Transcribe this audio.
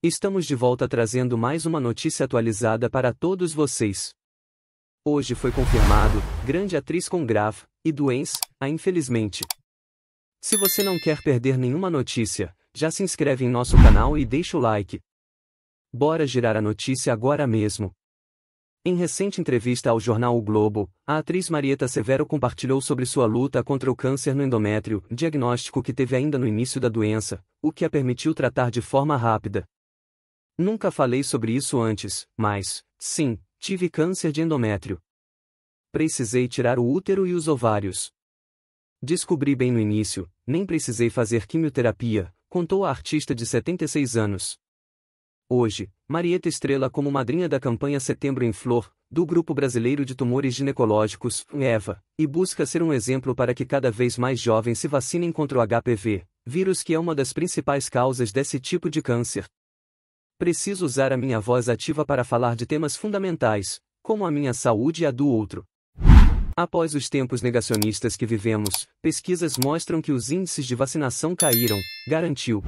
Estamos de volta trazendo mais uma notícia atualizada para todos vocês. Hoje foi confirmado, grande atriz com grave e doença, a infelizmente. Se você não quer perder nenhuma notícia, já se inscreve em nosso canal e deixa o like. Bora girar a notícia agora mesmo. Em recente entrevista ao jornal O Globo, a atriz Marieta Severo compartilhou sobre sua luta contra o câncer no endométrio, diagnóstico que teve ainda no início da doença, o que a permitiu tratar de forma rápida. Nunca falei sobre isso antes, mas, sim, tive câncer de endométrio. Precisei tirar o útero e os ovários. Descobri bem no início, nem precisei fazer quimioterapia, contou a artista de 76 anos. Hoje, Marieta estrela como madrinha da campanha Setembro em Flor, do Grupo Brasileiro de Tumores Ginecológicos, EVA, e busca ser um exemplo para que cada vez mais jovens se vacinem contra o HPV, vírus que é uma das principais causas desse tipo de câncer preciso usar a minha voz ativa para falar de temas fundamentais, como a minha saúde e a do outro. Após os tempos negacionistas que vivemos, pesquisas mostram que os índices de vacinação caíram, garantiu.